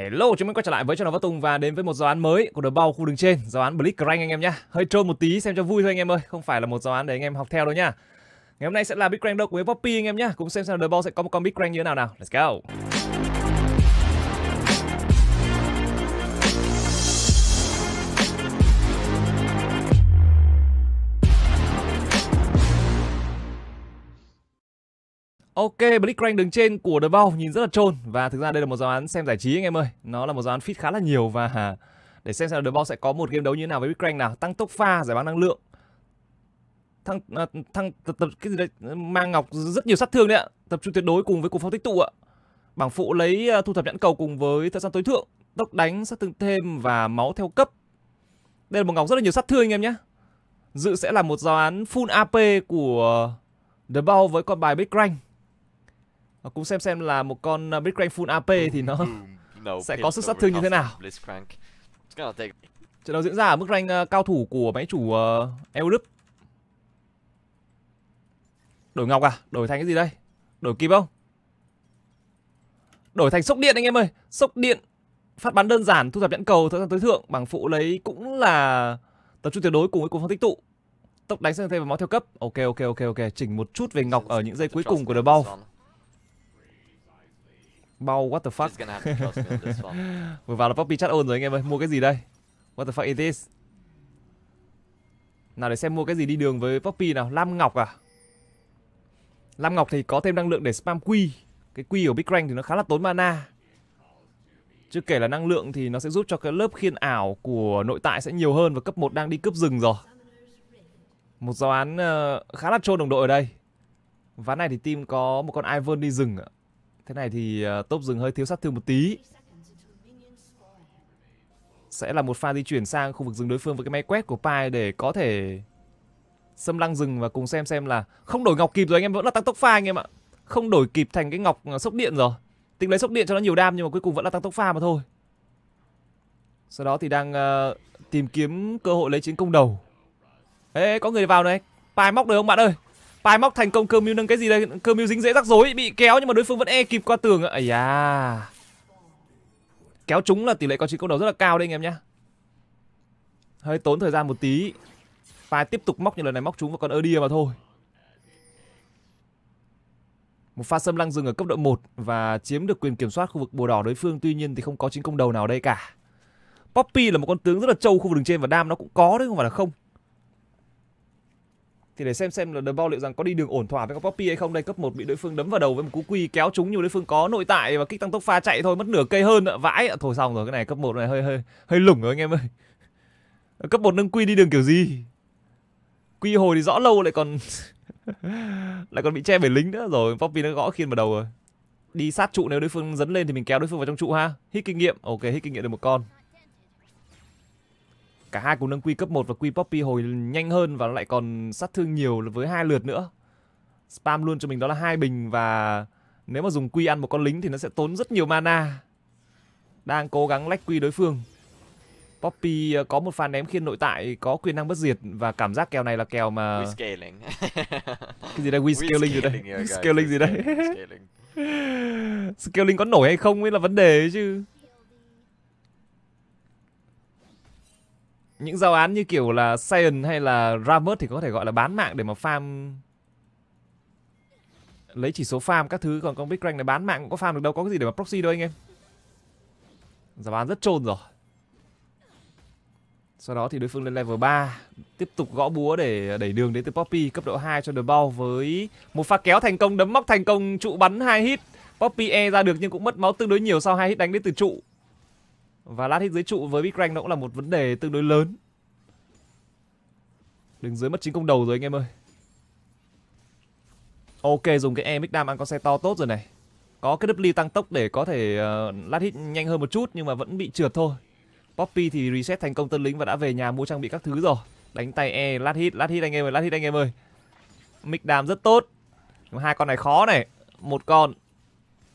Hello, chúng mình quay trở lại với Channel Văn Tùng và đến với một giáo án mới của The Bao khu đường trên, giáo án Blitzcrank anh em nhá. Hơi trôn một tí xem cho vui thôi anh em ơi, không phải là một giáo án để anh em học theo đâu nha Ngày hôm nay sẽ là Blitzcrank đâu của Poppy anh em nhá, cũng xem xem The Bao sẽ có một con Blitzcrank như thế nào nào. Let's go. Ok, Blick Rank đứng trên của The Ball nhìn rất là trôn Và thực ra đây là một giáo án xem giải trí anh em ơi Nó là một giáo án fit khá là nhiều và Để xem xem The Ball sẽ có một game đấu như thế nào với Blick Rank nào Tăng tốc pha, giải báo năng lượng Thăng, à, thăng tập, tập, cái gì đấy Mang Ngọc rất nhiều sát thương đấy ạ Tập trung tuyệt đối cùng với cục phong tích tụ ạ Bảng phụ lấy à, thu thập nhãn cầu cùng với thời gian tối thượng Tốc đánh, sát thương thêm và máu theo cấp Đây là một Ngọc rất là nhiều sát thương anh em nhé Dự sẽ là một giáo án full AP của The Ball với con bài Big Rank và cũng xem xem là một con Blitzcrank à, full AP thì ừ. Ừ. nó sẽ có sức sát thương như thế nào. Trận đấu diễn ra ở mức rank à, cao thủ của máy chủ uh, ờ, Europe. Đổi ngọc à? Đổi thành cái gì đây? Đổi kim không? Đổi thành sốc điện anh em ơi. Sốc điện phát bắn đơn giản thu thập nhãn cầu thời gian tối thượng bảng phụ lấy cũng là tập trung tuyệt đối cùng với cuộc phong tích tụ tốc đánh sang thêm vào máu theo cấp ok ok ok ok chỉnh một chút về ngọc ở những giây cuối cùng của the ball Bao what the fuck Vừa vào là Poppy chat ôn rồi anh em ơi Mua cái gì đây What the fuck is this Nào để xem mua cái gì đi đường với Poppy nào Lam Ngọc à Lam Ngọc thì có thêm năng lượng để spam quy Cái quy ở Big Rank thì nó khá là tốn mana chưa kể là năng lượng thì nó sẽ giúp cho cái lớp khiên ảo của nội tại sẽ nhiều hơn Và cấp 1 đang đi cướp rừng rồi Một giáo án ờ, khá là trôn đồng đội ở đây Ván này thì team có một con Ivern đi rừng ạ Thế này thì uh, ờ, tốp rừng hơi thiếu sát thương một tí. Sẽ là một pha di chuyển sang khu vực rừng đối phương với cái máy quét của Pai để có thể xâm lăng rừng và cùng xem xem là không đổi ngọc kịp rồi anh em vẫn là tăng tốc pha anh em ạ. Không đổi kịp thành cái ngọc ờ, sốc điện rồi. Tính lấy sốc điện cho nó nhiều đam nhưng mà cuối cùng vẫn là tăng tốc pha mà thôi. Sau đó thì đang uh, tìm kiếm cơ hội lấy chiến công đầu. Ê, có người vào này. Pai móc được không bạn ơi? Pai móc thành công cơ mưu nâng cái gì đây? Cơ mưu dính dễ rắc rối, bị kéo nhưng mà đối phương vẫn e kịp qua tường. Ấy da. Kéo chúng là tỷ lệ có chiến công đầu rất là cao đây anh em nhá. Hơi tốn thời gian một tí. Pai tiếp tục móc như lần này móc chúng và còn con đi mà thôi. Một pha xâm lăng dừng ở cấp độ 1 và chiếm được quyền kiểm soát khu vực bồ đỏ đối phương, tuy nhiên thì không có chiến công đầu nào ở đây cả. Poppy là một con tướng rất là trâu khu vực đường trên và đam nó cũng có đấy không phải là không thì để xem xem là The Bao liệu rằng có đi đường ổn thỏa với các Poppy hay không đây cấp 1 bị đối phương đấm vào đầu với một cú quy kéo trúng nhưng đối phương có nội tại và kích tăng tốc pha chạy thôi mất nửa cây hơn vãi thôi xong rồi cái này cấp 1 này hơi hơi hơi lủng rồi anh em ơi cấp 1 nâng quy đi đường kiểu gì quy hồi thì rõ lâu lại còn lại còn bị che bởi lính nữa rồi Poppy nó gõ khiên vào đầu rồi đi sát trụ nếu đối phương dấn lên thì mình kéo đối phương vào trong trụ ha hít kinh nghiệm ok hít kinh nghiệm được một con cả hai cùng nâng quy cấp 1 và quy Poppy hồi nhanh hơn và nó lại còn sát thương nhiều với hai lượt nữa. Spam luôn cho mình đó là hai bình và nếu mà dùng quy ăn một con lính thì nó sẽ tốn rất nhiều mana. Đang cố gắng lách quy đối phương. Poppy ờ, có một pha ném khiên nội tại có quyền năng bất diệt và cảm giác kèo này là kèo mà scaling. cái gì đây we scaling gì đây? Scaling gì đây? Scaling có nổi hay không ấy là vấn đề chứ. những giao án như kiểu là Saiyan hay là Ramus thì có thể gọi là bán mạng để mà farm lấy chỉ số farm các thứ còn con Big Rank này bán mạng cũng có farm được đâu có cái gì để mà proxy đâu anh em giao án rất trôn rồi sau đó thì đối phương lên level 3 Tiếp tục gõ búa để đẩy đường đến từ Poppy Cấp độ 2 cho The Ball với Một pha kéo thành công, đấm móc thành công, trụ bắn hai hit Poppy E ra được nhưng cũng mất máu tương đối nhiều sau hai hit đánh đến từ trụ và lát hit dưới trụ với Big Rank nó cũng là một vấn đề tương đối lớn Đứng dưới mất chính công đầu rồi anh em ơi Ok dùng cái Emic Dam ăn con xe to tốt rồi này Có cái W tăng tốc để có thể uh, lát hit nhanh hơn một chút nhưng mà vẫn bị trượt thôi Poppy thì reset thành công tân lính và đã về nhà mua trang bị các thứ rồi Đánh tay E lát hit lát hit anh em ơi lát hit anh em ơi Mic Dam rất tốt hai con này khó này Một con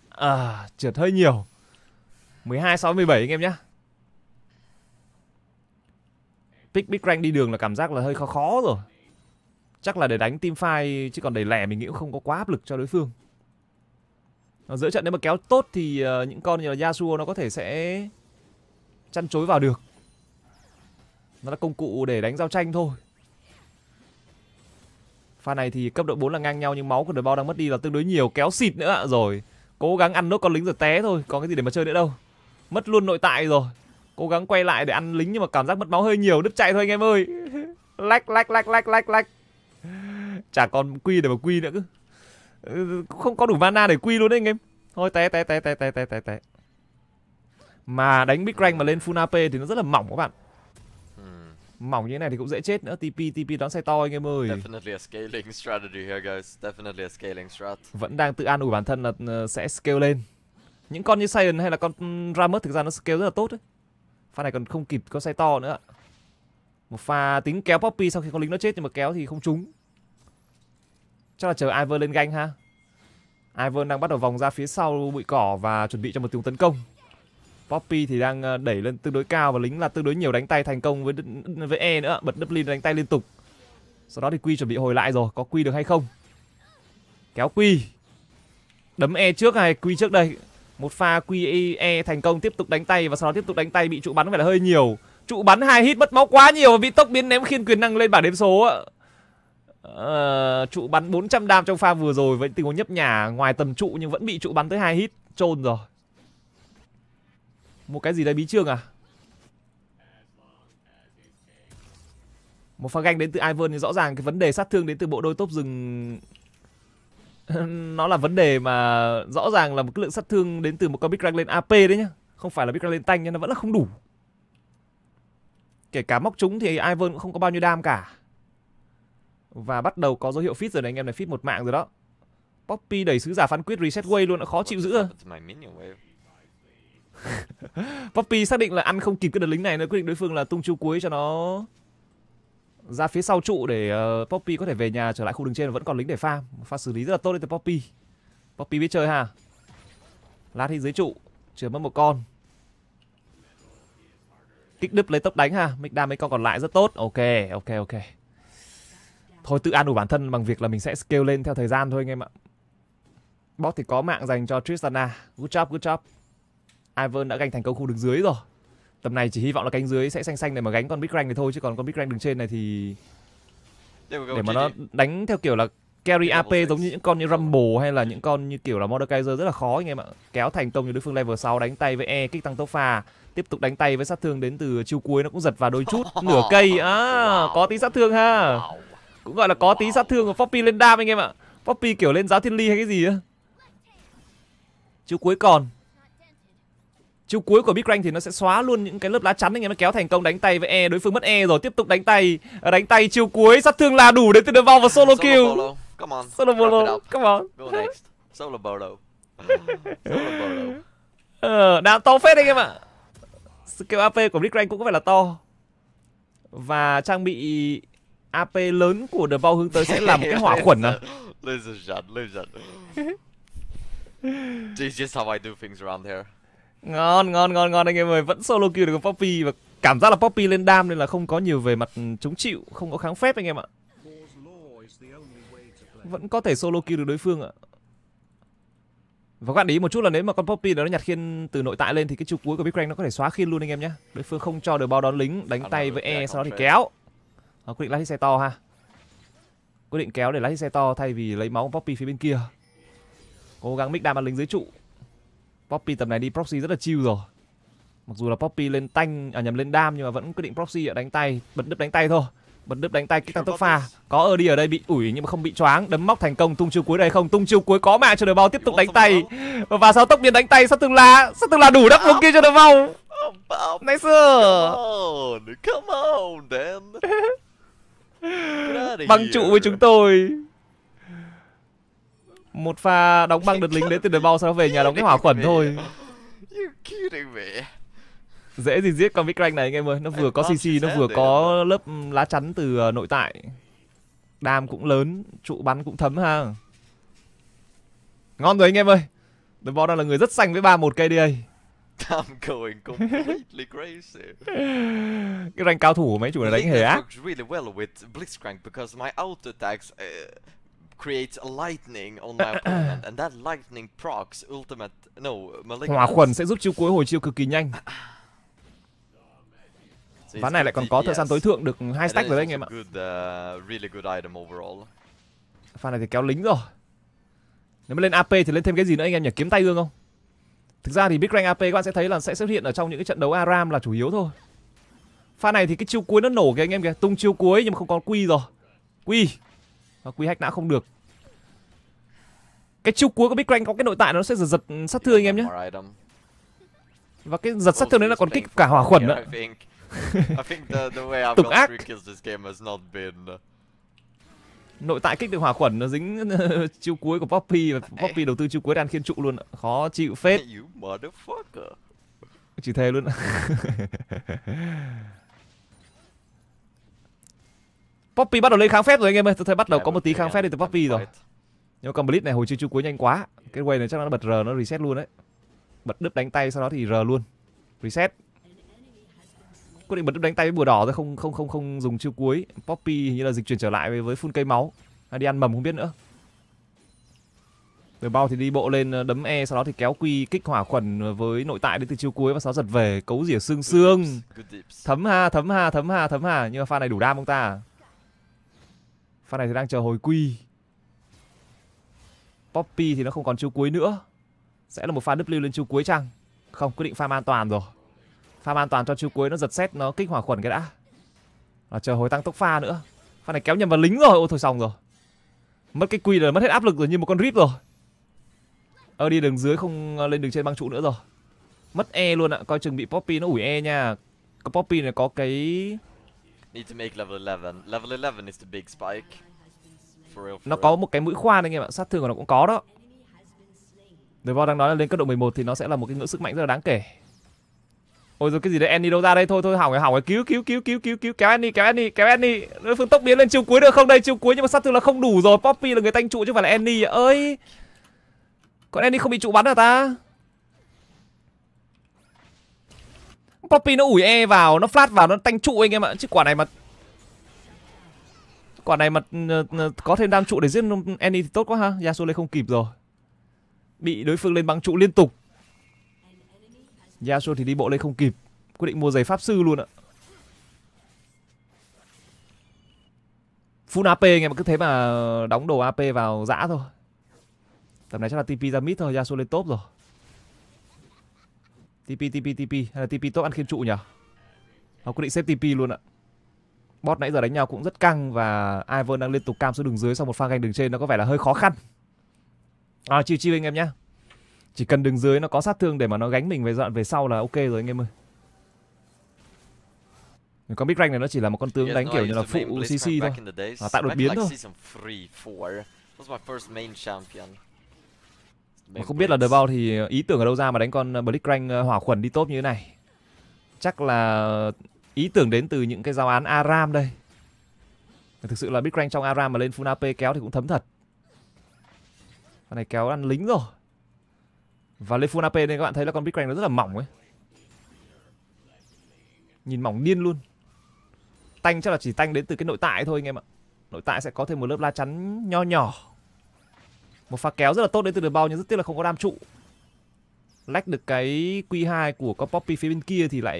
à, Trượt hơi nhiều 12 6 17 anh em nhé, Pick big rank đi đường là cảm giác là hơi khó khó rồi. Chắc là để đánh team fight chứ còn đầy lẻ mình nghĩ cũng không có quá áp lực cho đối phương. Ờ, giữa trận nếu mà kéo tốt thì ờ, những con như là Yasuo nó có thể sẽ chăn chối vào được. Nó là công cụ để đánh giao tranh thôi. Pha này thì cấp độ 4 là ngang nhau nhưng máu của đội bao đang mất đi là tương đối nhiều, kéo xịt nữa ạ. Rồi, cố gắng ăn nốt con lính rồi té thôi, còn cái gì để mà chơi nữa đâu. Mất luôn nội tại rồi Cố gắng quay lại để ăn lính nhưng mà cảm giác mất máu hơi nhiều Đứt chạy thôi anh em ơi Lách lách lách lách lách lách Chả còn quy để mà quy nữa cứ Không có đủ mana để quy luôn đấy anh em Thôi té té té té té té té té Mà đánh big rank mà lên full AP thì nó rất là mỏng các bạn hmm. mỏng như thế này thì cũng dễ chết nữa. TP TP đón xe to anh em ơi. Definitely a scaling strategy here guys. Definitely a scaling strat. Vẫn đang tự an ủi bản thân là ờ, sẽ scale lên. Những con như Sion hay là con Ramus thực ra nó scale rất là tốt đấy. Pha này còn không kịp có say to nữa. Một pha tính kéo Poppy sau khi con lính nó chết nhưng mà kéo thì không trúng. Chắc là chờ Ivor lên ganh ha. Ivor đang bắt đầu vòng ra phía sau bụi cỏ và chuẩn bị cho một tiếng tấn công. Poppy thì đang ờ, đẩy lên tương đối cao và lính là tương đối nhiều đánh tay thành công với với E nữa, bật Dublin đánh tay liên tục. Sau đó thì Quy chuẩn bị hồi lại rồi, có Quy được hay không? Kéo Quy. Đấm E trước hay Quy trước đây? Một pha QE thành công tiếp tục đánh tay và sau đó tiếp tục đánh tay bị trụ bắn phải là hơi nhiều. Trụ bắn hai hit mất máu quá nhiều và bị tốc biến ném khiên quyền năng lên bảng đếm số ạ. Ờ, trụ bắn 400 đam trong pha vừa rồi với tình huống nhấp nhả ngoài tầm trụ nhưng vẫn bị trụ bắn tới hai hit chôn rồi một cái gì đấy bí trương à một pha ganh đến từ Ivan thì rõ ràng cái vấn đề sát thương đến từ bộ đôi tốp rừng nó là vấn đề mà rõ ràng là một cái lượng sát thương đến từ một con Big Rang lên AP đấy nhá. Không phải là Big Rang lên tanh nhưng nó vẫn là không đủ. Kể cả móc chúng thì Ivan cũng không có bao nhiêu đam cả. Và bắt đầu có dấu hiệu fit rồi này anh em này, fit một mạng rồi đó. Poppy đẩy sứ giả phán quyết reset way luôn nó khó chịu dữ. Poppy xác định là ăn không kịp cái đợt lính này nữa quyết định đối phương là tung chiêu cuối cho nó ra phía sau trụ để uh, Poppy có thể về nhà trở lại khu đường trên vẫn còn lính để pha, Pha xử lý rất là tốt đến từ Poppy. Poppy biết chơi ha. Lát thì dưới trụ, chưa mất một con. Kích đứt lấy tốc đánh ha, mình đam mấy con còn lại rất tốt. Ok, ok, ok. Thôi tự an ủi bản thân bằng việc là mình sẽ scale lên theo thời gian thôi anh em ạ. Bot thì có mạng dành cho Tristana. Good job, good job. Ivan đã ganh thành công khu đường dưới rồi tầm này chỉ hy vọng là cánh dưới sẽ xanh xanh để mà gánh con big rank này thôi chứ còn con big rank đứng trên này thì để mà nó đánh theo kiểu là carry AP giống như những con như Rumble hay là những con như kiểu là Mordekaiser rất là khó anh em ạ. Kéo thành công như đối phương level 6 đánh tay với E kích tăng tốc pha, tiếp tục đánh tay với sát thương đến từ chiêu cuối nó cũng giật vào đôi chút, nửa cây à, có tí sát thương ha. Cũng gọi là có tí sát thương của Poppy lên đam anh em ạ. Poppy kiểu lên giáo thiên ly hay cái gì á. Chiêu cuối còn chiêu cuối của Big Rank thì nó sẽ xóa luôn những cái lớp lá chắn anh em nó kéo thành công đánh tay với E đối phương mất E rồi tiếp tục đánh tay ờ, đánh tay chiêu cuối sát thương là đủ để từ vào và solo kill solo come on solo bolo come on go next solo bolo solo bolo ờ, đã to phết anh em ạ skill AP của Big Rank cũng phải là to và trang bị AP lớn của The Bao hướng tới sẽ là một cái hỏa khuẩn à Lose a This is how I do things around here ngon ngon ngon ngon anh em ơi vẫn solo kill được poppy và cảm giác là poppy lên đam nên là không có nhiều về mặt ừ, chống chịu không có kháng phép anh em ạ vẫn có thể solo kill được đối phương ạ và các bạn ý một chút là nếu mà con Poppy đó nó nhặt khiên từ nội tại lên thì cái trục cuối của Big Bang nó có thể xóa khiên luôn anh em nhé. Đối phương không cho được bao đón lính, đánh tay với E sau đó thì kéo. Đó, ờ, quyết định lái xe to ha. Quyết định kéo để lái xe to thay vì lấy máu Poppy phía bên kia. Cố gắng mix đam ăn lính dưới trụ. Poppy tầm này đi proxy rất là chill rồi Mặc dù là Poppy lên tanh à nhầm lên đam nhưng mà vẫn quyết định proxy ở đánh tay, bật đứt đánh tay thôi. Bật đứt đánh tay kích tăng tốc pha. Có ở đi ở đây bị ủi nhưng mà không bị choáng, đấm móc thành công tung chiêu cuối đây không, tung chiêu cuối có mạng cho đội bao tiếp tục đánh tay. Và sau tốc biến đánh tay sát tương la, sát tương la đủ đắp vùng kia cho đội bao. Nice. Come on, come on, Bằng trụ với chúng tôi một pha đóng băng đợt lính đến từ đợt bao sau đó về nhà đóng cái hỏa khuẩn thôi dễ gì giết con Vic này anh em ơi nó vừa có cc nó vừa có lớp lá chắn từ ờ, nội tại đam cũng lớn trụ bắn cũng thấm ha ngon rồi anh em ơi The Ball đang là người rất xanh với 3-1 KDA I'm going completely crazy. cái rank cao thủ của mấy chủ này đánh hề ác. really well with Blitzcrank because my auto attacks uh, creates a lightning on my opponent and that lightning procs ultimate no malignant. Hỏa khuẩn sẽ giúp chiêu cuối hồi chiêu cực kỳ nhanh. so Ván này lại còn có thời gian tối thượng được hai stack rồi đấy anh em ạ. Good, uh, really good item overall. Pha này thì kéo lính rồi. Nếu mà lên AP thì lên thêm cái gì nữa anh em nhỉ? Kiếm tay gương không? Thực ra thì big rank AP các bạn sẽ thấy là sẽ xuất hiện ở trong những cái trận đấu Aram là chủ yếu thôi. Pha này thì cái chiêu cuối nó nổ kìa anh em kìa, tung chiêu cuối nhưng mà không có quy rồi. Quy và quy hack đã không được cái chiêu cuối của big Crank có cái nội tại nó sẽ giật giật sát thương anh em nhé và cái giật sát thương đấy là còn kích cả hỏa khuẩn nữa tục ác nội tại kích được hỏa khuẩn nó dính chiêu cuối của Poppy và Poppy đầu tư chiêu cuối đàn khiên trụ luôn khó chịu phết chỉ thề luôn Poppy bắt đầu lên kháng phép rồi anh em ơi. Tôi thấy bắt đầu dạ, có một tí kháng phép đi từ Poppy rồi. Nhưng mà complete này hồi chưa chú cuối nhanh quá. Cái quay này chắc nó bật R nó reset luôn đấy. Bật đứt đánh tay sau đó thì R luôn. Reset. Quyết định bật đứt đánh tay với bùa đỏ rồi không không không không dùng chiêu cuối. Poppy như là dịch chuyển trở lại với, với phun cây máu. Hay à, đi ăn mầm không biết nữa. Từ bao thì đi bộ lên ờ, đấm E sau đó thì kéo quy kích hỏa khuẩn với nội tại đến từ chiêu cuối và sau giật về cấu rỉa xương xương. Thấm ha, thấm ha, thấm ha, thấm ha, nhưng mà pha này đủ đam không ta? À. Pha này thì đang chờ hồi quy. Poppy thì nó không còn chiêu cuối nữa. Sẽ là một pha W lên chiêu cuối chăng? Không, quyết định pha an toàn rồi. pha an toàn cho chiêu cuối nó giật xét nó kích hỏa khuẩn cái đã. là chờ hồi tăng tốc pha nữa. Pha này kéo nhầm vào lính rồi. ô thôi xong rồi. Mất cái quy rồi mất hết áp lực rồi như một con rip rồi. Ơ ờ, đi đường dưới không ờ, lên đường trên băng trụ nữa rồi. Mất E luôn ạ. Coi chừng bị Poppy nó ủi E nha. Cái Poppy này có cái Need to make level 11. Level 11 is the big spike. For real, for nó có một cái mũi khoan anh em ạ, sát thương của nó cũng có đó. Đối vào đang nói là lên cấp độ 11 thì nó sẽ là một cái ngưỡng sức mạnh rất là đáng kể. Ôi rồi cái gì đấy, Annie đâu ra đây thôi thôi hỏng rồi hỏng rồi, cứu cứu cứu cứu cứu cứu kéo Annie, kéo Annie, kéo Annie. Đối phương tốc biến lên chiều cuối được không đây, chiều cuối nhưng mà sát thương là không đủ rồi, Poppy là người tanh trụ chứ không phải là Annie ơi. Con Annie không bị trụ bắn à ta? Poppy nó ủi e vào, nó flash vào nó tanh trụ anh em ạ. Chứ quả này mà quả này mà ờ, ờ, có thêm đam trụ để giết Annie thì tốt quá ha. Yasuo lên không kịp rồi. Bị đối phương lên băng trụ liên tục. Yasuo thì đi bộ lên không kịp. Quyết định mua giày pháp sư luôn ạ. Full AP anh em cứ thế mà đóng đồ AP vào dã thôi. Tầm này chắc là TP ra mid thôi, Yasuo lên top rồi. TP TP TP hay là TP tốt ăn khiêm trụ nhỉ? Họ quyết định xếp TP luôn ạ. Bot nãy giờ đánh nhau cũng rất căng và Ivern đang liên tục cam xuống đường dưới sau một pha ganh đường trên nó có vẻ là hơi khó khăn. À chiêu chiêu anh em nhé. Chỉ cần đường dưới nó có sát thương để mà nó gánh mình về dọn về sau là ok rồi anh em ơi. Con Big Rank này nó chỉ là một con tướng đánh kiểu như là phụ CC thôi. tạo đột biến thôi. Mà không biết là đời bao thì ờ, ý tưởng ở đâu ra mà đánh con ờ, Blitzcrank ờ, hỏa khuẩn đi top như thế này. Chắc là ý tưởng đến từ những cái giao án Aram đây. Thực sự là Blitzcrank trong Aram mà lên full AP kéo thì cũng thấm thật. Con này kéo ăn lính rồi. Và lên full AP nên các bạn thấy là con Blitzcrank nó rất là mỏng ấy. Nhìn mỏng điên luôn. Tanh chắc là chỉ tanh đến từ cái nội tại thôi anh em ạ. Nội tại sẽ có thêm một lớp lá chắn nho nhỏ một pha kéo rất là tốt đến từ đường bao nhưng rất tiếc là không có đam trụ. Lách được cái Q2 của con Poppy phía bên kia thì lại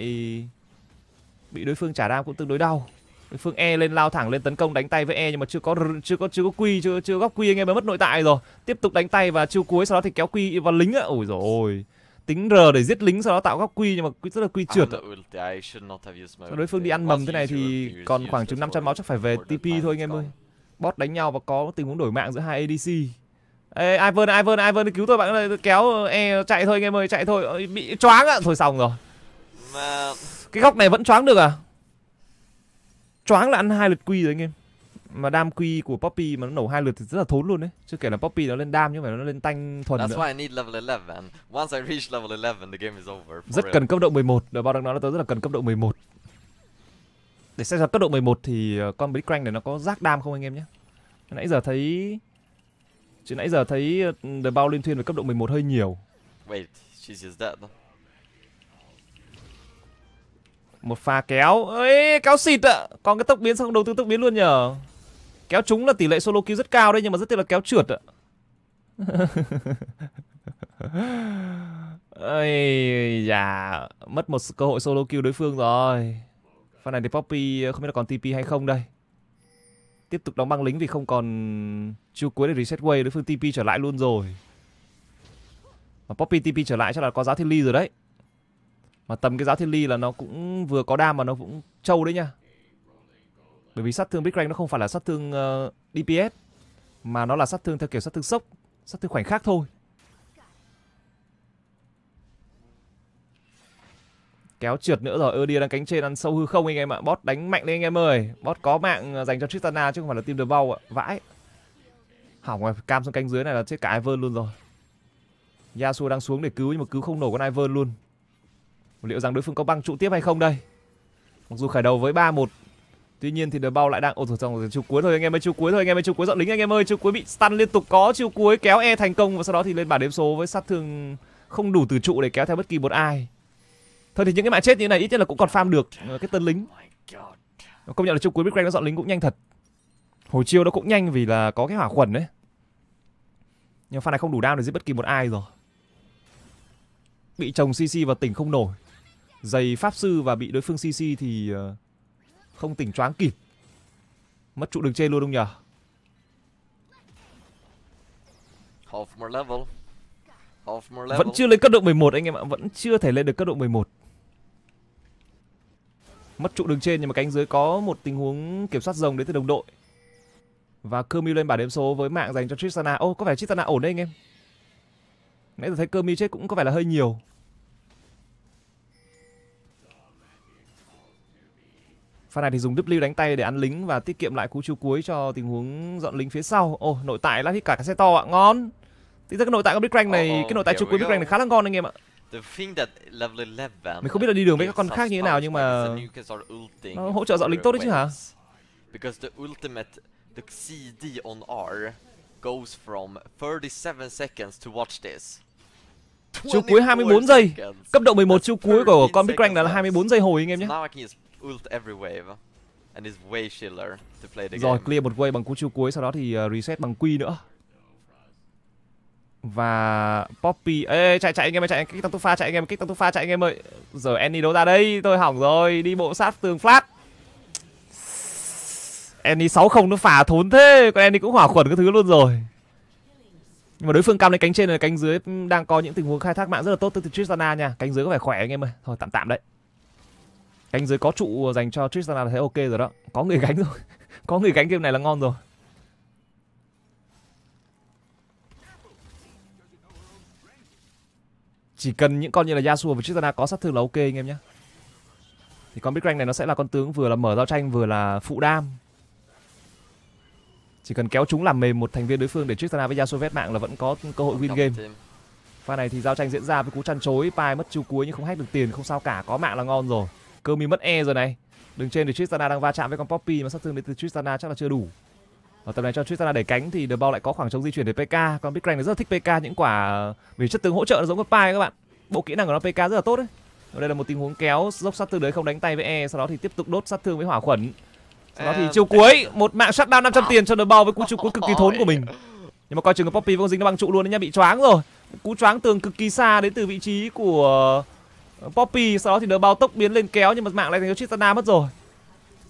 bị đối phương trả đam cũng tương đối đau. Đối phương E lên lao thẳng lên tấn công đánh tay với E nhưng mà chưa có chưa có chưa có quy chưa chưa góc quy anh em mới mất nội tại rồi. Tiếp tục đánh tay và chiêu cuối sau đó thì kéo quy vào lính ạ Ôi rồi ôi. Tính R để giết lính sau đó tạo góc quy nhưng mà rất là quy ah, trượt. đối phương đi ăn mầm thế này thì còn khoảng chừng 500 máu chắc phải về TP thôi anh em ơi. Bot đánh nhau và có tình huống đổi mạng giữa hai ADC. Ê, Ivan, Ivan, Ivan cứu tôi bạn ơi, kéo e chạy thôi anh em ơi, chạy thôi, bị choáng ạ, thôi xong rồi. Mà... Cái góc này vẫn choáng được à? Choáng là ăn hai lượt quy rồi anh em. Mà đam quy của Poppy mà nó nổ hai lượt thì rất là thốn luôn đấy. Chưa kể là Poppy nó lên đam nhưng mà nó lên tanh thuần That's nữa. why I need level 11. Once I reach level 11 the game is over. Rất real. cần cấp độ 11, đợi bao đang đó là tớ rất là cần cấp độ 11. Để xem là cấp độ 11 thì ờ, con Blitzcrank này nó có rác đam không anh em nhé. Nãy giờ thấy Chứ nãy giờ thấy ờ, The bao liên thiên về cấp độ 11 hơi nhiều. Wait, she's just dead. Một pha kéo. ấy kéo xịt ạ. À. Còn cái tốc biến sao không đầu tư tốc biến luôn nhờ. Kéo chúng là tỷ lệ solo kill rất cao đấy nhưng mà rất tiếc là kéo trượt ạ. À. Ây da, mất một cơ hội solo kill đối phương rồi. Pha này thì Poppy ờ, không biết là còn TP hay không đây tiếp tục đóng băng lính vì không còn chiêu cuối để reset way đối phương TP trở lại luôn rồi mà Poppy TP trở lại chắc là có giá thiên ly rồi đấy mà tầm cái giá thiên ly là nó cũng vừa có đam mà nó cũng trâu đấy nha bởi vì sát thương Big Rank nó không phải là sát thương uh, ờ, DPS mà nó là sát thương theo kiểu sát thương sốc sát thương khoảnh khắc thôi kéo trượt nữa rồi ơ đang cánh trên ăn sâu hư không anh em ạ bot đánh mạnh lên anh em ơi bot có mạng à, dành cho tristana chứ không phải là team the vau ạ vãi hỏng rồi cam xuống cánh dưới này là chết cả Ivern luôn rồi Yasuo đang xuống để cứu nhưng mà cứu không nổi con Ivern luôn liệu rằng đối phương có băng trụ tiếp hay không đây mặc dù khởi đầu với 3-1 tuy nhiên thì the bao lại đang ổn rồi trong chiều cuối thôi anh em ơi chiều cuối thôi anh em ơi chiều cuối dọn lính anh em ơi chiều cuối bị stun liên tục có chiều cuối kéo e thành công và sau đó thì lên bản đếm số với sát thương không đủ từ trụ để kéo theo bất kỳ một ai Thôi thì những cái mạng chết như này ít nhất là cũng còn farm được ờ, cái tân lính. Oh công nhận là trong cuối Big Rank nó dọn lính cũng nhanh thật. Hồi chiêu nó cũng nhanh vì là có cái hỏa khuẩn đấy. Nhưng pha này không đủ đam để giết bất kỳ một ai rồi. Bị chồng CC và tỉnh không nổi. Giày pháp sư và bị đối phương CC thì ờ, không tỉnh choáng kịp. Mất trụ đường trên luôn không nhỉ? Vẫn chưa lên cấp độ 11 anh em ạ, vẫn chưa thể lên được cấp độ 11 mất trụ đường trên nhưng mà cánh dưới có một tình huống kiểm soát rồng đến từ đồng đội và Kermi lên bảng điểm số với mạng dành cho Tristana ô oh, có vẻ Tristana ổn đấy anh em nãy giờ thấy Kermi chết cũng có vẻ là hơi nhiều pha này thì dùng W đánh tay để ăn lính và tiết kiệm lại cú chiêu cuối cho tình huống dọn lính phía sau ô oh, nội tại lát hít cả cái xe to ạ ngon tính ra cái nội tại của Big Rank này oh, cái nội tại chiêu cuối Big Rank này khá là ngon anh em ạ mình không biết là đi đường với các con khác như thế nào nhưng mà nó hỗ trợ dạo lính tốt đấy chứ hả? Because the ultimate, the CD on R goes from 37 seconds to watch this. Chiêu cuối 24 giây. Cấp độ 11 chiêu cuối của con Big Crank là 24 giây hồi anh em nhé. Rồi clear một wave bằng cú chiêu cuối sau đó thì ờ, reset bằng Q nữa và Poppy ê chạy chạy anh em ơi chạy anh kích tăng tốc pha chạy anh em kích tăng tốc pha chạy anh em ơi giờ Annie đâu ra đây tôi hỏng rồi đi bộ sát tường flat Annie sáu không nó phả thốn thế con Annie cũng hỏa khuẩn cái thứ luôn rồi nhưng mà đối phương cam lên cánh trên này cánh dưới đang có những tình huống khai thác mạng rất là tốt từ, từ Tristana nha cánh dưới có vẻ khỏe anh em ơi thôi tạm tạm đấy cánh dưới có trụ dành cho Tristana là thấy ok rồi đó có người gánh rồi có người gánh game này là ngon rồi chỉ cần những con như là Yasuo và Tristana có sát thương là ok anh em nhé thì con Big Rank này nó sẽ là con tướng vừa là mở giao tranh vừa là phụ đam chỉ cần kéo chúng làm mềm một thành viên đối phương để Tristana với Yasuo vét mạng là vẫn có cơ hội win game pha này thì giao tranh diễn ra với cú chăn chối pai mất chiêu cuối nhưng không hack được tiền không sao cả có mạng là ngon rồi cơ mi mất e rồi này đường trên thì Tristana đang va chạm với con Poppy mà sát thương đến từ Tristana chắc là chưa đủ ở tầm này cho Tristana đẩy cánh thì The Bao lại có khoảng trống di chuyển để PK. Còn Big Crank rất là thích PK những quả vì chất tướng hỗ trợ giống con Pai các bạn. Bộ kỹ năng của nó PK rất là tốt đấy. Ở đây là một tình huống kéo dốc sát thương đấy không đánh tay với E, sau đó thì tiếp tục đốt sát thương với hỏa khuẩn. Sau đó thì chiều cuối một mạng sát shutdown 500 ờ. tiền cho The Bao với cú trụ cuối cực kỳ thốn của mình. Nhưng mà coi chừng Poppy không dính nó bằng trụ luôn đấy nha, bị choáng rồi. Cú choáng tường cực kỳ xa đến từ vị trí của Poppy, sau đó thì The Bao tốc biến lên kéo nhưng mà mạng lại thành cho Tristana mất rồi.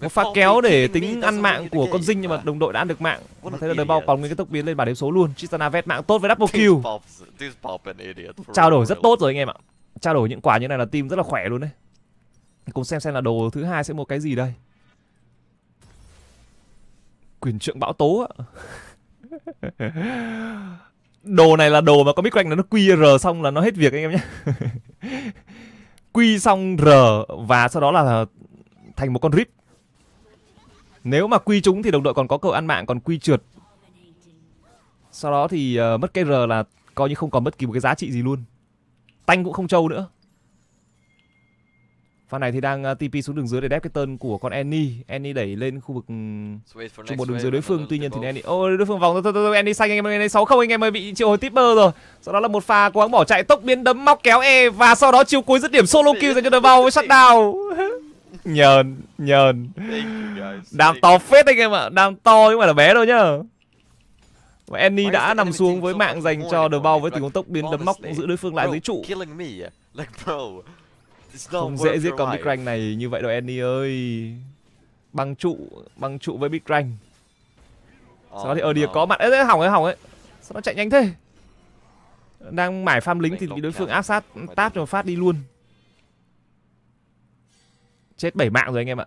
Một pha kéo để tính ăn mạng của con Dinh nhưng mà đồng đội đã ăn được mạng. Và thế là đời bao còn cái tốc biến lên bản đếm số luôn. Tristana vét mạng tốt với double kill. Trao đổi rất tốt rồi anh em ạ. Trao đổi những quả như này là team rất là khỏe luôn đấy. Cùng xem xem là đồ thứ hai sẽ mua cái gì đây. Quyền trượng bão tố đồ này là đồ mà có mic rank nó QR xong là nó hết việc anh em nhé. Quy xong R và sau đó là thành một con rip nếu mà quy chúng thì đồng đội còn có cầu ăn mạng còn quy trượt. Sau đó thì uh, mất cái R là coi như không còn bất kỳ một cái giá trị gì luôn. Tanh cũng không trâu nữa. Pha này thì đang ờ, TP xuống đường dưới để đép cái tên của con Annie. Annie đẩy lên khu vực trụ một đường dưới đối phương. Tuy nhiên thì Annie... Ôi, oh, đối phương vòng thôi, thôi, thôi, Annie xanh anh em, Annie 6 không anh em ơi, bị triệu hồi tipper rồi. Sau đó là một pha cố gắng bỏ chạy, tốc biến đấm móc kéo E và sau đó chiều cuối dứt điểm solo kill dành cho đội Bao với shutdown. nhờn nhờn đam to phết anh em ạ đam to chứ mà là bé đâu nhá và Annie đã nằm xuống với mạng dành cho The Bow với tình huống tốc biến đấm móc giữ đối phương lại dưới trụ không dễ giết con Big Rang này như vậy đâu Annie ơi Băng trụ, băng trụ với Big Rang Sau đó thì oh, ở đìa có mặt, ấy hỏng ấy hỏng ấy Sao nó chạy nhanh thế Đang mải farm lính thì bị đối phương áp sát táp cho phát đi luôn chết 7 mạng rồi anh em ạ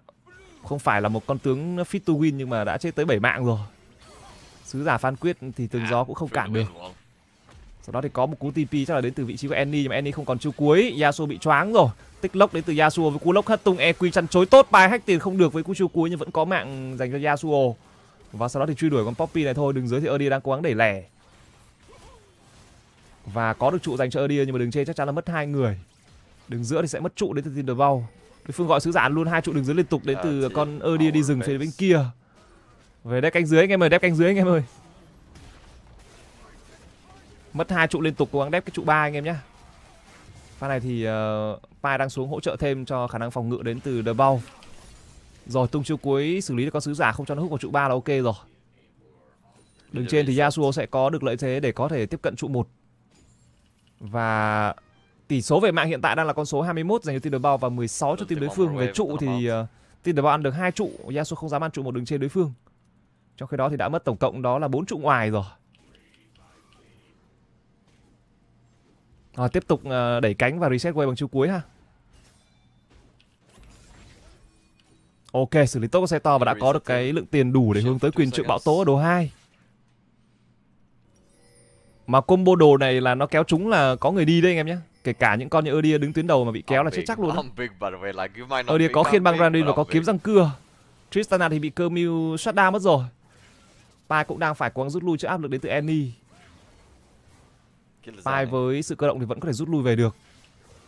không phải là một con tướng fit to win nhưng mà đã chết tới 7 mạng rồi sứ giả phan quyết thì tường gió cũng không cản được sau đó thì có một cú TP chắc là đến từ vị trí của Annie nhưng mà Annie không còn chiêu cuối, Yasuo bị choáng rồi. Tích lốc đến từ Yasuo với cú lốc hất tung EQ chăn chối tốt bài hack tiền không được với cú chiêu cuối nhưng vẫn có mạng dành cho Yasuo. Và sau đó thì truy đuổi con Poppy này thôi, đường dưới thì Erdi đang cố gắng đẩy lẻ. Và có được trụ dành cho Erdi nhưng mà đường trên chắc chắn là mất hai người. Đường giữa thì sẽ mất trụ đến từ Tinderball phương gọi sứ giả luôn hai trụ đường dưới liên tục đến dạ, từ con ơ đi đi rừng phía bên kia về đép cánh dưới anh em ơi đép cánh dưới anh em ơi mất hai trụ liên tục cố gắng đép cái trụ ba anh em nhé pha này thì uh, pai đang xuống hỗ trợ thêm cho khả năng phòng ngự đến từ the ball rồi tung chiêu cuối xử lý được con sứ giả không cho nó hút vào trụ ba là ok rồi đường dạ, trên thì yasuo sẽ có được lợi thế để có thể tiếp cận trụ một và Tỷ số về mạng hiện tại đang là con số 21 dành cho team đối bao và 16 cho ừ, team đối phương. Về trụ thì uh, team đối bao ăn được hai trụ, Yasuo không dám ăn trụ một đường trên đối phương. Trong khi đó thì đã mất tổng cộng đó là bốn trụ ngoài rồi. À, tiếp tục uh, đẩy cánh và reset quay bằng chiêu cuối ha. Ok, xử lý tốt con xe to và đã có được cái lượng tiền đủ để hướng tới quyền trượng bão tố ở đồ 2. Mà combo đồ này là nó kéo chúng là có người đi đấy anh em nhé kể cả những con như Erdia đứng tuyến đầu mà bị kéo là chết chắc luôn Erdia có khiên băng Randy và có kiếm răng cưa Tristana thì bị cơ mưu shut down mất rồi Pai cũng đang phải cố gắng rút lui trước áp lực đến từ Annie Pai với sự cơ động thì vẫn có thể rút lui về được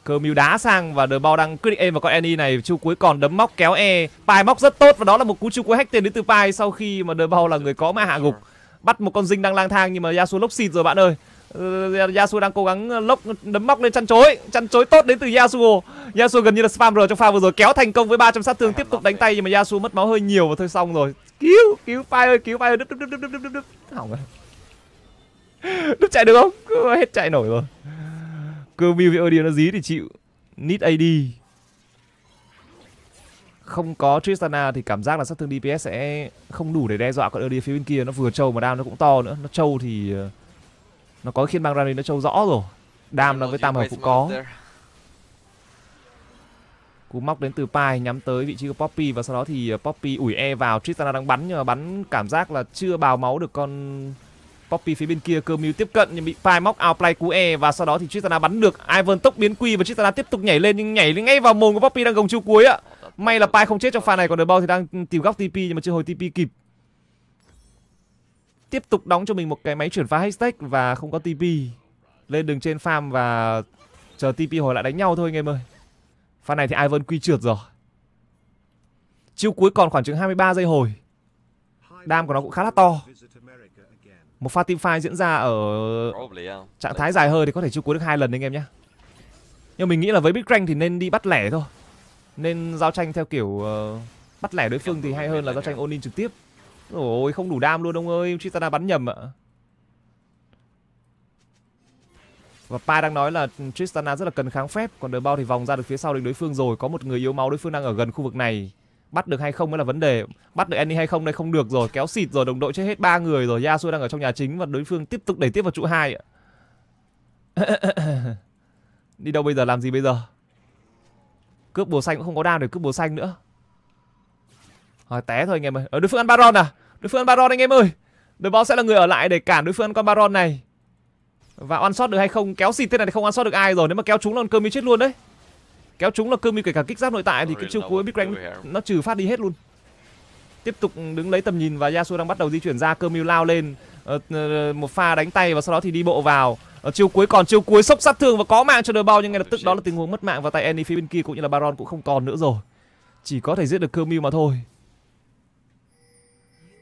Cơ mưu đá sang và The Ball đang quyết định êm vào con Annie này Chu cuối còn đấm móc kéo E Pai móc rất tốt và đó là một cú chu cuối hack tiền đến từ Pai Sau khi mà The Ball là người có mã hạ gục Bắt một con dinh đang lang thang nhưng mà Yasuo lốc xịt rồi bạn ơi Ờ, Yasuo đang cố gắng ờ, lốc đấm móc lên chăn chối Chăn chối tốt đến từ Yasuo Yasuo gần như là spam rồi trong pha vừa rồi kéo thành công với 300 sát thương tiếp tục đánh tay nhưng mà Yasuo mất máu hơi nhiều và thôi xong rồi Cứu, cứu Fire ơi, cứu Fire ơi, đứt đứt đứt đứt đứt đứt Hỏng rồi Đứt chạy được không? Hết chạy nổi rồi Cứ Mew với Odin nó dí thì chịu Need AD không có Tristana thì cảm giác là sát thương DPS sẽ không đủ để đe dọa con Early phía bên kia nó vừa trâu mà đam nó cũng to nữa nó trâu thì ờ, nó có khiên băng ra đi nó trâu rõ rồi đam nó với tam hợp cũng có cú móc đến từ Pai nhắm tới vị trí của Poppy và sau đó thì ờ, Poppy ủi e vào Tristana đang bắn nhưng mà bắn cảm giác là chưa bào máu được con Poppy phía bên kia cơ mưu tiếp cận nhưng bị Pai móc outplay cú e và sau đó thì Tristana bắn được Ivan tốc biến quy và Tristana tiếp tục nhảy lên nhưng nhảy lên ngay vào mồm của Poppy đang gồng chiêu cuối ạ ờ, may là Pai không chết trong pha này còn The bao thì đang tìm góc TP nhưng mà chưa hồi TP kịp tiếp tục đóng cho mình một cái máy chuyển pha hashtag và không có TP. Lên đường trên farm và chờ TP hồi lại đánh nhau thôi anh em ơi. Pha này thì Ivan quy trượt rồi. Chiêu cuối còn khoảng chừng 23 giây hồi. Đam của nó cũng khá là to. Một pha team fight diễn ra ở trạng thái dài hơi thì có thể chiêu cuối được hai lần anh em nhé. Nhưng mình nghĩ là với Big Rank thì nên đi bắt lẻ thôi. Nên giao tranh theo kiểu uh, bắt lẻ đối phương thì hay hơn là giao tranh Onin trực tiếp. Ôi không đủ đam luôn ông ơi, Tristana bắn nhầm ạ. Và Pa đang nói là Tristana rất là cần kháng phép Còn bao thì vòng ra được phía sau đối phương rồi Có một người yếu máu đối phương đang ở gần khu vực này Bắt được hay không mới là vấn đề Bắt được Annie hay không đây không được rồi Kéo xịt rồi đồng đội chết hết ba người rồi Yasuo đang ở trong nhà chính và đối phương tiếp tục đẩy tiếp vào trụ 2 Đi đâu bây giờ làm gì bây giờ Cướp bùa xanh cũng không có đam để cướp bùa xanh nữa Hỏi té thôi anh em ơi Ở ờ, đối phương ăn Baron à Đối phương Baron anh em ơi. Đội bóng sẽ là người ở lại để cản đối phương con Baron này. Và ăn sót được hay không? Kéo xịt tên này thì không ăn sót được ai rồi. Nếu mà kéo chúng là con mi chết luôn đấy. Kéo chúng là mi kể cả kích giáp nội tại thì cái chiêu cuối Big Rank nó trừ phát đi hết luôn. Tiếp tục đứng lấy tầm nhìn và Yasuo đang bắt đầu di chuyển ra. mi lao lên. Ờ, ờ, một pha đánh tay và sau đó thì đi bộ vào. Ở chiêu cuối còn chiêu cuối sốc sát thương và có mạng cho đời bao nhưng ngay lập tức đó là tình huống mất mạng và tại Annie phía bên kia cũng như là Baron cũng không còn nữa rồi. Chỉ có thể giết được mi mà thôi.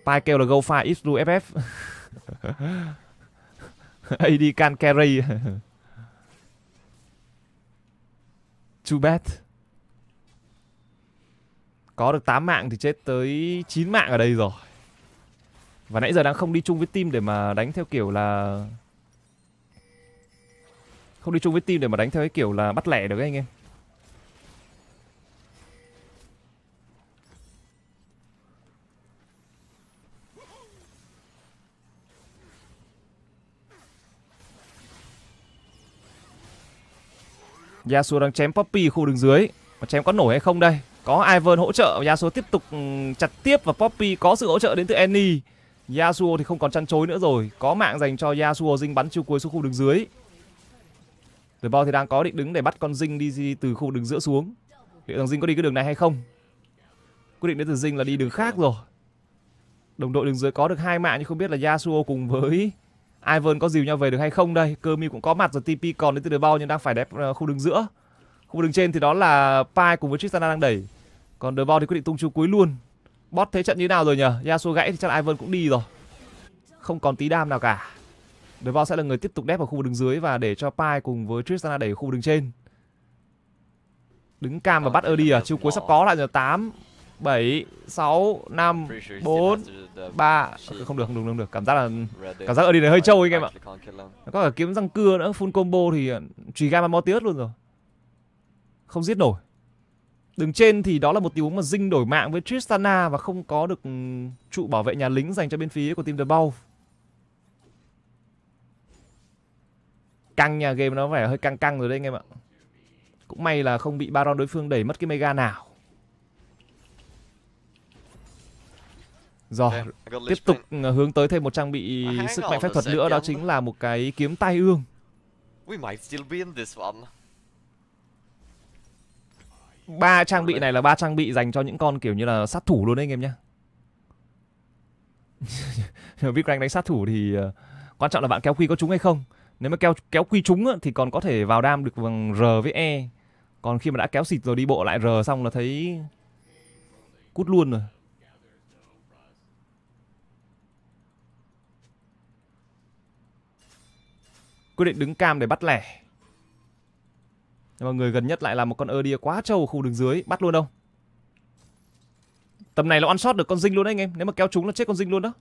Tai kêu là go fire is FF. AD can carry. Too bad. Có được 8 mạng thì chết tới 9 mạng ở đây rồi. Và nãy giờ đang không đi chung với team để mà đánh theo kiểu là Không đi chung với team để mà đánh theo cái kiểu là bắt lẻ được ấy anh em Yasuo đang chém Poppy khu đường dưới. Mà chém có nổi hay không đây? Có Ivan hỗ trợ, Yasuo tiếp tục ừ, chặt tiếp và Poppy có sự hỗ trợ đến từ Annie. Yasuo thì không còn chăn chối nữa rồi, có mạng dành cho Yasuo dinh bắn chiêu cuối xuống khu đường dưới. The bao thì đang có định đứng để bắt con Dinh đi, đi từ khu đường giữa xuống. Liệu rằng Dinh có đi cái đường này hay không? Quyết định đến từ Dinh là đi đường khác rồi. Đồng đội đường dưới có được hai mạng nhưng không biết là Yasuo cùng với Ivan có dìu nhau về được hay không đây Cơ cũng có mặt rồi TP còn đến từ đường bao nhưng đang phải đẹp ờ, khu đường giữa Khu đường trên thì đó là Pai cùng với Tristana đang đẩy Còn đường bao thì quyết định tung chú cuối luôn Bot thế trận như nào rồi nhờ Yasuo gãy thì chắc Ivan cũng đi rồi Không còn tí đam nào cả Đường bao sẽ là người tiếp tục đép vào khu đường dưới Và để cho Pai cùng với Tristana đẩy khu đường trên Đứng cam và bắt ơ ờ, đi à Chiêu cuối sắp có lại giờ 8 7 6 5 4 3 không được không đúng không được. Cảm giác là cảm giác ở đi này hơi trâu anh em ạ. Nó có cả kiếm răng cưa nữa, full combo thì trì ờ, gamma Mortius luôn rồi. Không giết nổi. Đường trên thì đó là một tình huống mà Dinh đổi mạng với Tristana và không có được ừ, trụ bảo vệ nhà lính dành cho bên phía của team The Bow. Căng nhà game nó vẻ hơi căng căng rồi đấy anh em ạ. Cũng may là không bị Baron đối phương đẩy mất cái mega nào. Rồi, tiếp tục ờ, hướng tới thêm một trang bị à, sức mạnh phép thuật nữa đó chính là một cái kiếm tai ương. Ba trang bị này là ba trang bị dành cho những con kiểu như là sát thủ luôn đấy anh em nhá. Vic rank đánh sát thủ thì ờ, quan trọng là bạn kéo quy có trúng hay không. Nếu mà kéo kéo quy trúng thì còn có thể vào đam được bằng R với E. Còn khi mà đã kéo xịt rồi đi bộ lại R xong là thấy cút luôn rồi. quyết định đứng cam để bắt lẻ nhưng mà người gần nhất lại là một con ơ đia quá trâu khu đường dưới bắt luôn đâu tầm này nó ăn sót được con dinh luôn đấy anh em nếu mà kéo chúng là chết con dinh luôn đó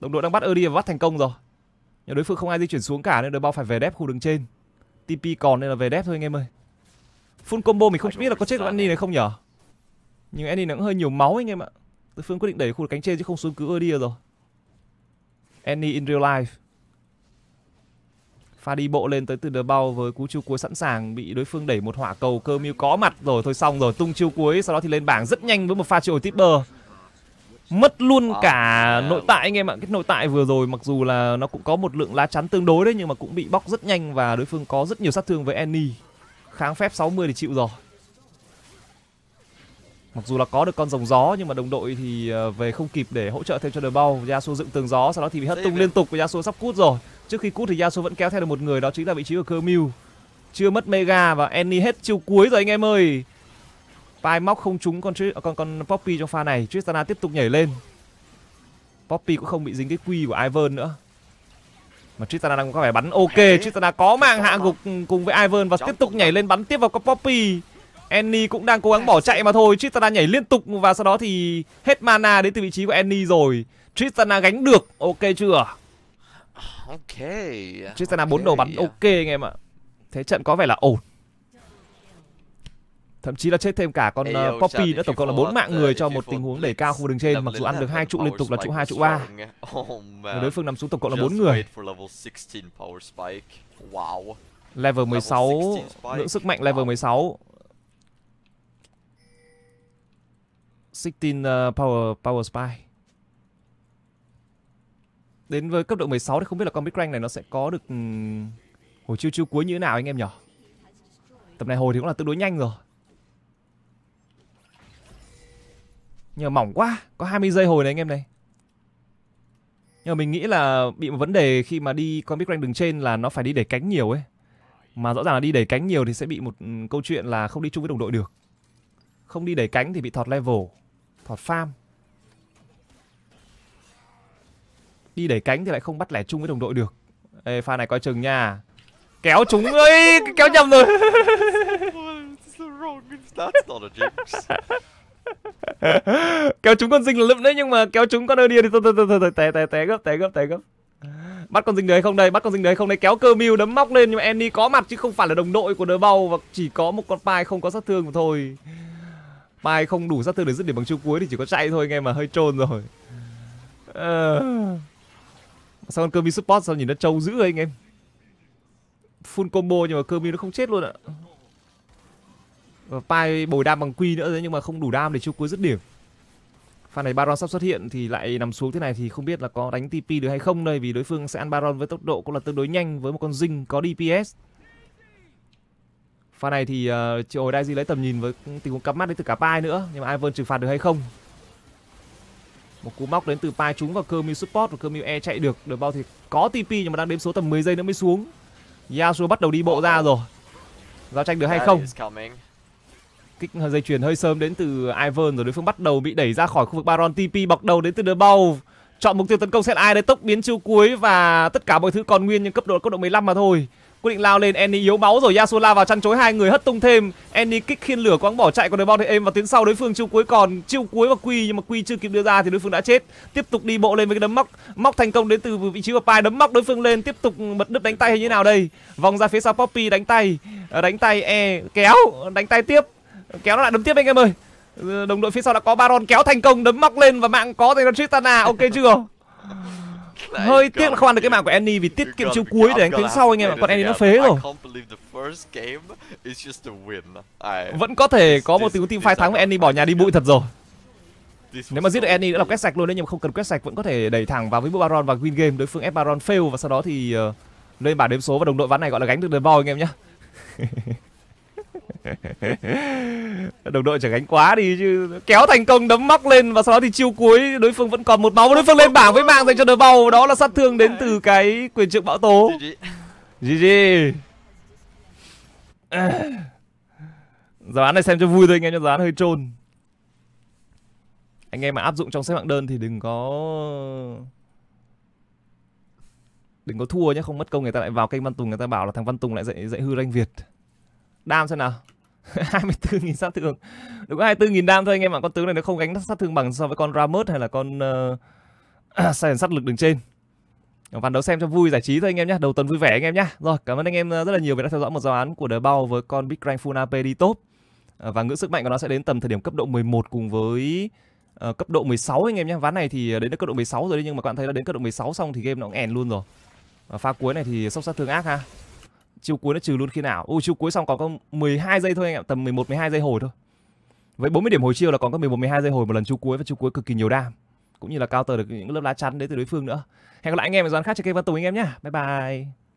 đồng đội đang bắt ơ đia và bắt thành công rồi nhà đối phương không ai di chuyển xuống cả nên đội bao phải về đép khu đường trên tp còn nên là về đép thôi anh em ơi full combo mình không biết là có chết được annie này không nhở nhưng annie nó cũng hơi nhiều máu anh em ạ đối phương quyết định đẩy khu cánh trên chứ không xuống cứ ơ đia rồi annie in real life pha đi bộ lên tới từ đờ bao với cú chiêu cuối sẵn sàng bị đối phương đẩy một hỏa cầu cơ mưu có mặt rồi thôi xong rồi tung chiêu cuối sau đó thì lên bảng rất nhanh với một pha triệu tip bờ mất luôn cả nội tại anh em ạ cái nội tại vừa rồi mặc dù là nó cũng có một lượng lá chắn tương đối đấy nhưng mà cũng bị bóc rất nhanh và đối phương có rất nhiều sát thương với Annie kháng phép 60 thì chịu rồi mặc dù là có được con rồng gió nhưng mà đồng đội thì ờ, về không kịp để hỗ trợ thêm cho đờ bao ra xua dựng tường gió sau đó thì bị hất tung liên tục và ra xua sắp cút rồi Trước khi cút thì Yasuo vẫn kéo theo được một người đó chính là vị trí của Kermew. Chưa mất Mega và Annie hết chiêu cuối rồi anh em ơi. Pai móc không trúng con con con Poppy trong pha này, Tristana tiếp tục nhảy lên. Poppy cũng không bị dính cái quy của Ivern nữa. Mà Tristana đang có vẻ bắn ok, Tristana có mạng hạ gục cùng với Ivern và tiếp tục nhảy lên bắn tiếp vào con Poppy. Annie cũng đang cố gắng bỏ chạy mà thôi Tristana nhảy liên tục và sau đó thì hết mana đến từ vị trí của Annie rồi Tristana gánh được ok chưa Ok. Chiếc Sana 4 okay. đầu bắn ok anh em ạ. Thế trận có vẻ là ổn. Thậm chí là chết thêm cả con uh, Poppy nữa, tổng cộng là bốn mạng người cho một tình huống đẩy cao khu đường trên, mặc dù ăn được hai trụ liên tục là trụ 2, trụ 3. đối phương nằm xuống tổng cộng là bốn người. Level 16, lượng sức mạnh level 16. 16 uh, power power spike đến với cấp độ 16 thì không biết là con Big Rank này nó sẽ có được hồi chiêu chiêu cuối như thế nào anh em nhỉ? Tập này hồi thì cũng là tương đối nhanh rồi. Nhờ mỏng quá, có 20 giây hồi này anh em này. Nhưng mà mình nghĩ là bị một vấn đề khi mà đi con Big Rank đường trên là nó phải đi đẩy cánh nhiều ấy. Mà rõ ràng là đi đẩy cánh nhiều thì sẽ bị một câu chuyện là không đi chung với đồng đội được. Không đi đẩy cánh thì bị thọt level, thọt farm. Đi đẩy cánh thì lại không bắt lẻ chung với đồng đội được Ê pha này coi chừng nha Kéo chúng ấy Kéo nhầm rồi kéo chúng con dinh là lụm đấy nhưng mà kéo chúng con ơi điên thì thôi thôi thôi té té té gấp té gấp té gấp bắt con dinh đấy không đây bắt con dinh đấy không đây kéo cơ mưu đấm móc lên nhưng mà Annie có mặt chứ không phải là đồng đội của đứa bầu và chỉ có một con pai không có sát thương mà thôi pai không đủ sát thương để dứt điểm bằng chiêu cuối thì chỉ có chạy thôi nghe mà hơi trôn rồi uh... Sao con Kirby support sao nhìn nó trâu dữ anh em Full combo nhưng mà Kirby nó không chết luôn ạ Và Pai bồi đam bằng quy nữa đấy nhưng mà không đủ đam để chiêu cuối dứt điểm pha này Baron sắp xuất hiện thì lại nằm xuống thế này thì không biết là có đánh TP được hay không đây vì đối phương sẽ ăn Baron với tốc độ cũng là tương đối nhanh với một con Zing có DPS. Pha này thì uh, ờ, triệu hồi Daisy lấy tầm nhìn với tình huống cắm mắt đến từ cả Pai nữa nhưng mà Ivan trừng phạt được hay không một cú móc đến từ Pai trúng vào Kermil Support và Kermil E chạy được được bao thì có TP nhưng mà đang đếm số tầm 10 giây nữa mới xuống. Yasuo bắt đầu đi bộ ra rồi. Giao tranh được hay không? Kích dây chuyền hơi sớm đến từ Ivern rồi đối phương bắt đầu bị đẩy ra khỏi khu vực Baron TP bọc đầu đến từ The Bow. Chọn mục tiêu tấn công xét ai đấy tốc biến chiêu cuối và tất cả mọi thứ còn nguyên nhưng cấp độ cấp độ 15 mà thôi quyết định lao lên Annie yếu máu rồi Yasula vào chăn chối hai người hất tung thêm Annie kích khiên lửa quăng bỏ chạy còn đội bom thì êm vào tiến sau đối phương chiêu cuối còn chiêu cuối và quy nhưng mà quy chưa kịp đưa ra thì đối phương đã chết tiếp tục đi bộ lên với cái đấm móc móc thành công đến từ vị trí của pai đấm móc đối phương lên tiếp tục bật đứt đánh tay hay như nào đây vòng ra phía sau poppy đánh tay ờ, đánh tay e kéo đánh tay tiếp kéo nó lại đấm tiếp anh em ơi ờ, đồng đội phía sau đã có baron kéo thành công đấm móc lên và mạng có dành cho tristana ok chưa hơi tiếc không ăn được cái mạng của Annie vì tiết kiệm chiêu cuối để đánh tiếng sau anh em ạ còn Annie nó phế rồi vẫn có thể có một tiếng team phai thắng với Annie bỏ nhà đi bụi thật rồi nếu mà giết được Annie đã là quét sạch luôn đấy nhưng mà không cần quét sạch vẫn có thể đẩy thẳng vào với Baron và win game đối phương ép Baron fail và sau đó thì ờ, lên bảng đếm số và đồng đội ván này gọi là gánh được the ball anh em nhé đồng đội chẳng gánh quá đi chứ kéo thành công đấm móc lên và sau đó thì chiêu cuối đối phương vẫn còn một máu đối phương lên bảng với mạng dành cho đờ bầu đó là sát thương đến từ cái quyền trượng bão tố gg giáo án này xem cho vui thôi anh em cho giáo án hơi trôn anh em mà áp dụng trong xếp hạng đơn thì đừng có đừng có thua nhé không mất công người ta lại vào kênh văn tùng người ta bảo là thằng văn tùng lại dạy dạy hư ranh việt đam xem nào 24.000 sát thương đúng 24.000 đam thôi anh em ạ con tướng này nó không gánh sát thương bằng so với con ramus hay là con uh, ờ, sát lực đường trên Ván đấu xem cho vui giải trí thôi anh em nhé Đầu tuần vui vẻ anh em nhé Rồi cảm ơn anh em ờ, rất là nhiều vì đã theo dõi một giáo án của The Bao với con Big Rank Full AP đi top ờ, Và ngưỡng sức mạnh của nó sẽ đến tầm thời điểm cấp độ 11 cùng với uh, cấp độ 16 anh em nhé Ván này thì đến cấp độ 16 rồi đấy nhưng mà các bạn thấy là đến cấp độ 16 xong thì game nó cũng ẻn luôn rồi Và pha cuối này thì sốc sát thương ác ha chiều cuối nó trừ luôn khi nào ô chiều cuối xong còn có 12 giây thôi anh em tầm 11 12 giây hồi thôi với 40 điểm hồi chiêu là còn có 11 12 giây hồi một lần chiêu cuối và chiêu cuối cực kỳ nhiều đam cũng như là cao tờ được những lớp lá chắn đến từ đối phương nữa hẹn gặp lại anh em ở dàn khác trên kênh văn tùng anh em nhé bye bye